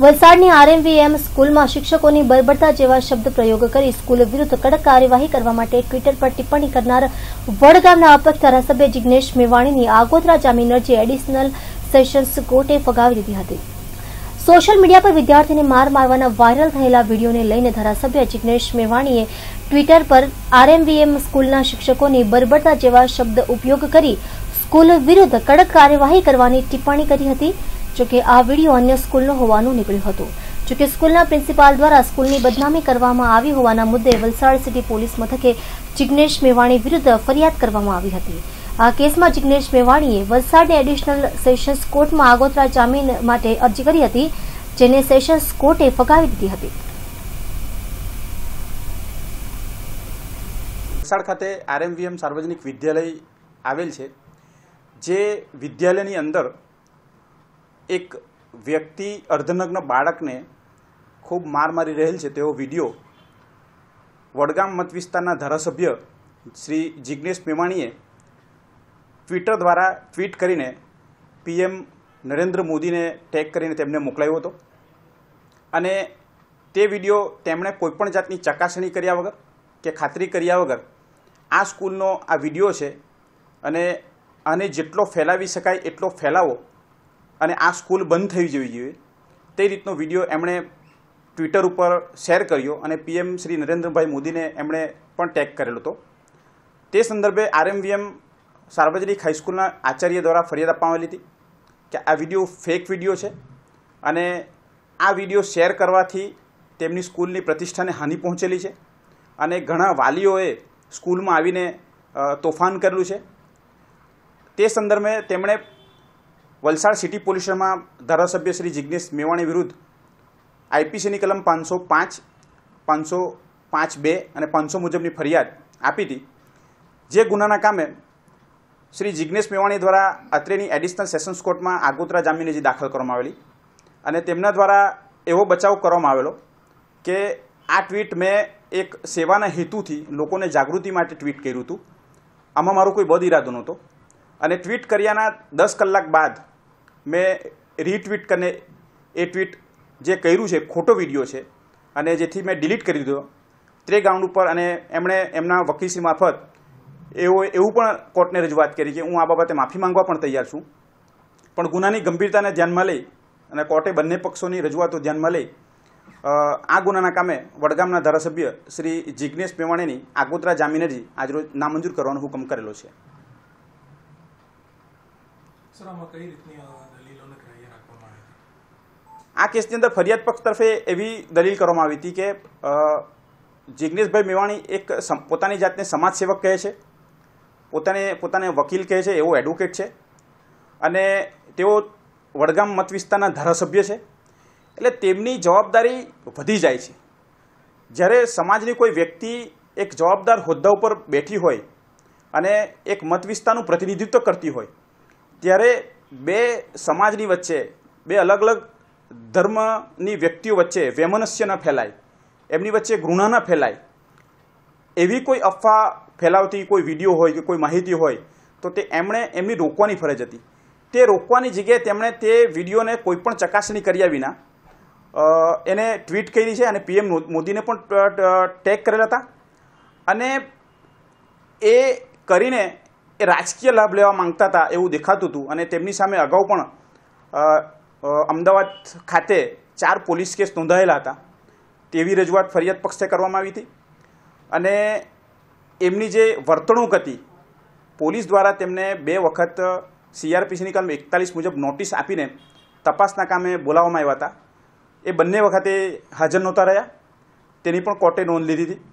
વલસાડની આરએમવીએમ સ્કૂલમાં શિક્ષકોની બરબડતા જેવા શબ્દ પ્રયોગ કરી સ્કૂલ વિરુદ્ધ કડક કાર્યવાહી કરવા માટે ટ્વિટર પર ટિપ્પણી કરનાર વડગામના અપક્ષ ધારાસભ્ય જિજ્ઞેશ મેવાણીની આગોતરા જામીન અરજી એડિશનલ સેશન્સ કોર્ટે ફગાવી દીધી હતી સોશિયલ મીડિયા પર વિદ્યાર્થીને માર મારવાના વાયરલ થયેલા વિડીયોને લઈને ધારાસભ્ય જિજ્ઞેશ મેવાણીએ ટ્વિટર પર આરએમવીએમ સ્કૂલના શિક્ષકોની બરબડતા જેવા શબ્દ ઉપયોગ કરી સ્કૂલ વિરુદ્ધ કડક કાર્યવાહી કરવાની ટિપ્પણી કરી હતી જોકે આ વિડીયો અન્ય સ્કૂલનો હોવાનું નીકળ્યું હતું જોકે સ્કૂલના પ્રિન્સિપાલ દ્વારા સ્કૂલની બદનામી કરવામાં આવી હોવાના મુદ્દે વલસાડ સિટી પોલીસ મથકે જિજ્ઞેશ મેવાણી વિરુદ્ધ ફરિયાદ કરવામાં આવી હતી આ કેસમાં જિજ્ઞેશ મેવાણીએ વલસાડની એડિશનલ સેશન્સ કોર્ટમાં આગોતરા જામીન માટે અરજી કરી હતી જેને સેશન્સ કોર્ટે ફગાવી દીધી હતી વલસાડ ખાતે આરએમવીએમ સાર્વજનિક વિદ્યાલય આવેલ છે જે વિદ્યાલયની અંદર એક વ્યક્તિ અર્ધનગ્ન બાળકને ખૂબ માર મારી રહેલ છે તેવો વિડીયો વડગામ મત વિસ્તારના ધારાસભ્ય શ્રી જિજ્ઞેશ મેમાણીએ ટ્વિટર દ્વારા ટ્વીટ કરીને પીએમ નરેન્દ્ર મોદીને ટેગ કરીને તેમને મોકલાયો હતો અને તે વિડીયો તેમણે કોઈપણ જાતની ચકાસણી કર્યા વગર કે ખાતરી કર્યા વગર આ સ્કૂલનો આ વિડીયો છે અને આને જેટલો ફેલાવી શકાય એટલો ફેલાવો અને આ સ્કૂલ બંધ થઈ જવી જોઈએ તે રીતનો વિડીયો એમણે ટ્વિટર ઉપર શેર કર્યો અને પીએમ શ્રી નરેન્દ્રભાઈ મોદીને એમણે પણ ટેગ કરેલો હતો તે સંદર્ભે આરએમવીએમ સાર્વજનિક હાઈસ્કૂલના આચાર્ય દ્વારા ફરિયાદ આપવામાં હતી કે આ વિડીયો ફેક વિડીયો છે અને આ વિડીયો શેર કરવાથી તેમની સ્કૂલની પ્રતિષ્ઠાને હાનિ પહોંચેલી છે અને ઘણા વાલીઓએ સ્કૂલમાં આવીને તોફાન કરેલું છે તે સંદર્ભે તેમણે વલસાડ સિટી પોલીસમાં ધારાસભ્ય શ્રી જિજ્ઞેશ મેવાણી વિરુદ્ધ આઈપીસીની કલમ પાંચસો પાંચ પાંચસો પાંચ બે અને પાંચસો મુજબની ફરિયાદ આપી હતી જે ગુનાના કામે શ્રી જિજ્ઞેશ મેવાણી દ્વારા અત્રેની એડિશનલ સેશન્સ કોર્ટમાં આગોતરા જામીન અરજી દાખલ કરવામાં આવેલી અને તેમના દ્વારા એવો બચાવ કરવામાં આવેલો કે આ ટ્વીટ મેં એક સેવાના હેતુથી લોકોને જાગૃતિ માટે ટ્વીટ કર્યું હતું આમાં મારો કોઈ બદ ઇરાદો નહોતો અને ટ્વીટ કર્યાના દસ કલાક બાદ મેં રીટ્વીટ કરીને એ ટ્વીટ જે કર્યું છે ખોટો વિડીયો છે અને જેથી મેં ડિલીટ કરી દીધો તે ગ્રાઉન્ડ ઉપર અને એમણે એમના વકીલશ્રી મારફત એવો એવું પણ કોર્ટને રજૂઆત કરી કે હું આ બાબતે માફી માંગવા પણ તૈયાર છું પણ ગુનાની ગંભીરતાને ધ્યાનમાં લઈ અને કોર્ટે બંને પક્ષોની રજૂઆતો ધ્યાનમાં લઈ આ ગુનાના કામે વડગામના ધારાસભ્ય શ્રી જિજ્ઞેશ પેવાણીની આગોતરા જામીન અરજી આજરોજ નામંજૂર કરવાનો હુકમ કરેલો છે આ કેસની અંદર ફરિયાદ પક્ષ તરફે એવી દલીલ કરવામાં આવી હતી કે જિજ્ઞેશભાઈ મેવાણી એક પોતાની જાતને સમાજસેવક કહે છે પોતાને પોતાને વકીલ કહે છે એવો એડવોકેટ છે અને તેઓ વડગામ મત વિસ્તારના ધારાસભ્ય છે એટલે તેમની જવાબદારી વધી જાય છે જ્યારે સમાજની કોઈ વ્યક્તિ એક જવાબદાર હોદ્દા ઉપર બેઠી હોય અને એક મત વિસ્તારનું પ્રતિનિધિત્વ કરતી હોય ત્યારે બે સમાજની વચ્ચે બે અલગ અલગ ધર્મની વ્યક્તિઓ વચ્ચે વેમનસ્ય ન ફેલાય એમની વચ્ચે ઘૃણા ન ફેલાય એવી કોઈ અફવા ફેલાવતી કોઈ વિડીયો હોય કે કોઈ માહિતી હોય તો તે એમણે એમની રોકવાની ફરજ હતી તે રોકવાની જગ્યાએ તેમણે તે વિડીયોને કોઈ પણ ચકાસણી કર્યા વિના એને ટ્વીટ કરી છે અને પીએમ મોદીને પણ ટેગ કરેલા હતા અને એ કરીને એ રાજકીય લાભ લેવા માંગતા હતા એવું દેખાતું હતું અને તેમની સામે અગાઉ પણ અમદાવાદ ખાતે ચાર પોલીસ કેસ નોંધાયેલા હતા તેવી રજૂઆત ફરિયાદ પક્ષે કરવામાં આવી હતી અને એમની જે વર્તણૂક હતી પોલીસ દ્વારા તેમને બે વખત સીઆરપીસીની કલમ એકતાલીસ મુજબ નોટિસ આપીને તપાસના કામે બોલાવવામાં આવ્યા હતા એ બંને વખતે હાજર નહોતા રહ્યા તેની પણ કોર્ટે નોંધ લીધી હતી